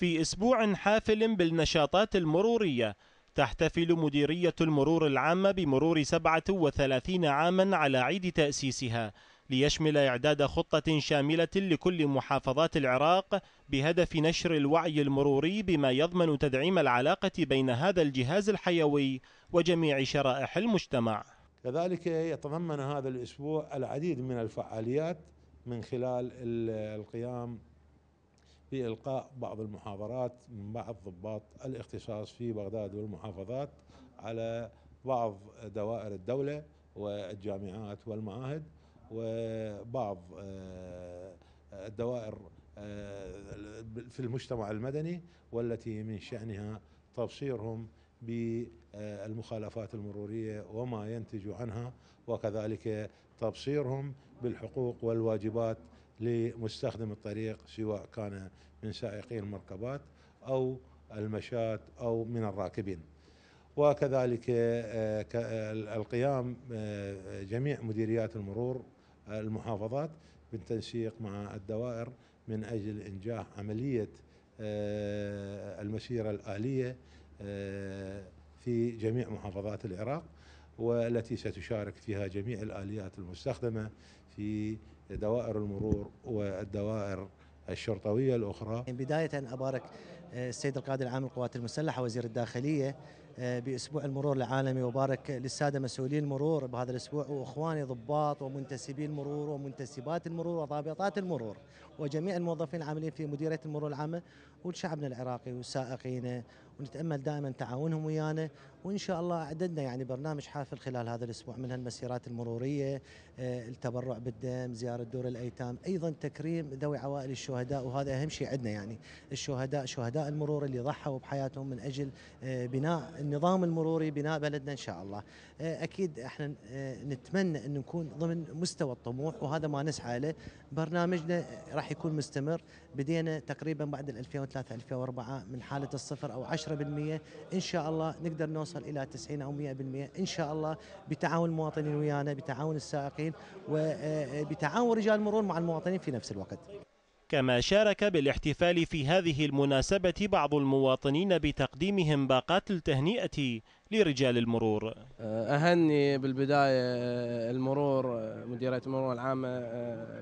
في أسبوع حافل بالنشاطات المرورية تحتفل مديرية المرور العامة بمرور 37 عاما على عيد تأسيسها ليشمل إعداد خطة شاملة لكل محافظات العراق بهدف نشر الوعي المروري بما يضمن تدعيم العلاقة بين هذا الجهاز الحيوي وجميع شرائح المجتمع كذلك يتضمن هذا الأسبوع العديد من الفعاليات من خلال القيام في إلقاء بعض المحاضرات من بعض ضباط الاختصاص في بغداد والمحافظات على بعض دوائر الدولة والجامعات والمعاهد وبعض آه، الدوائر آه، في المجتمع المدني والتي من شأنها تبصيرهم بالمخالفات المرورية وما ينتج عنها وكذلك تبصيرهم بالحقوق والواجبات لمستخدم الطريق سواء كان من سائقي المركبات أو المشاة أو من الراكبين وكذلك آه، آه، القيام آه، جميع مديريات المرور المحافظات بالتنسيق مع الدوائر من أجل إنجاح عملية المسيرة الآلية في جميع محافظات العراق والتي ستشارك فيها جميع الآليات المستخدمة في دوائر المرور والدوائر الشرطوية الأخرى يعني بداية أبارك آه، السيد القائد العام للقوات المسلحة وزير الداخلية آه، بأسبوع المرور العالمي وبارك للسادة مسؤولي المرور بهذا الأسبوع وإخواني ضباط ومنتسبي المرور ومنتسبات المرور وضابطات المرور وجميع الموظفين العاملين في مديرية المرور العامة والشعبنا العراقي وسائقينا ونتامل دائما تعاونهم ويانا وان شاء الله اعددنا يعني برنامج حافل خلال هذا الاسبوع من المسيرات المروريه آه، التبرع بالدم زياره دور الايتام ايضا تكريم ذوي عوائل الشهداء وهذا اهم شيء عندنا يعني الشهداء شهداء المرور اللي ضحوا بحياتهم من اجل آه، بناء النظام المروري بناء بلدنا ان شاء الله آه، اكيد احنا نتمنى ان نكون ضمن مستوى الطموح وهذا ما نسعى له برنامجنا راح يكون مستمر بدينا تقريبا بعد 2003 2004 من حاله الصفر او 10 10% ان شاء الله نقدر نوصل الى 90 او 100% ان شاء الله بتعاون المواطنين ويانا بتعاون السائقين وبتعاون آه، آه، رجال المرور مع المواطنين في نفس الوقت كما شارك بالاحتفال في هذه المناسبة بعض المواطنين بتقديمهم باقات التهنئة لرجال المرور آه، أهني بالبداية المرور مديرية المرور العامة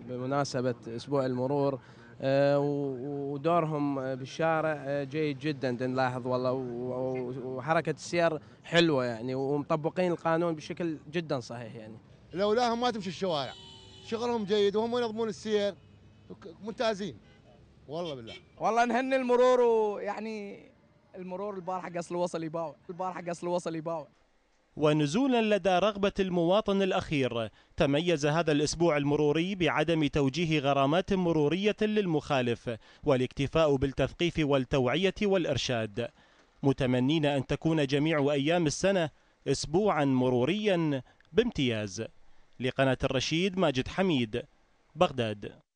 بمناسبة أسبوع المرور آه، ودورهم بالشارع آه، جيد جدا نلاحظ والله وحركه السير حلوه يعني ومطبقين القانون بشكل جدا صحيح يعني لولاهم ما تمشي الشوارع شغلهم جيد وهم ينظمون السير ممتازين والله بالله والله نهني المرور ويعني المرور البارحه قص الوصل يباوع البارحه قص الوصل يباوع ونزولا لدى رغبة المواطن الأخير تميز هذا الأسبوع المروري بعدم توجيه غرامات مرورية للمخالف والاكتفاء بالتثقيف والتوعية والإرشاد متمنين أن تكون جميع أيام السنة أسبوعا مروريا بامتياز لقناة الرشيد ماجد حميد بغداد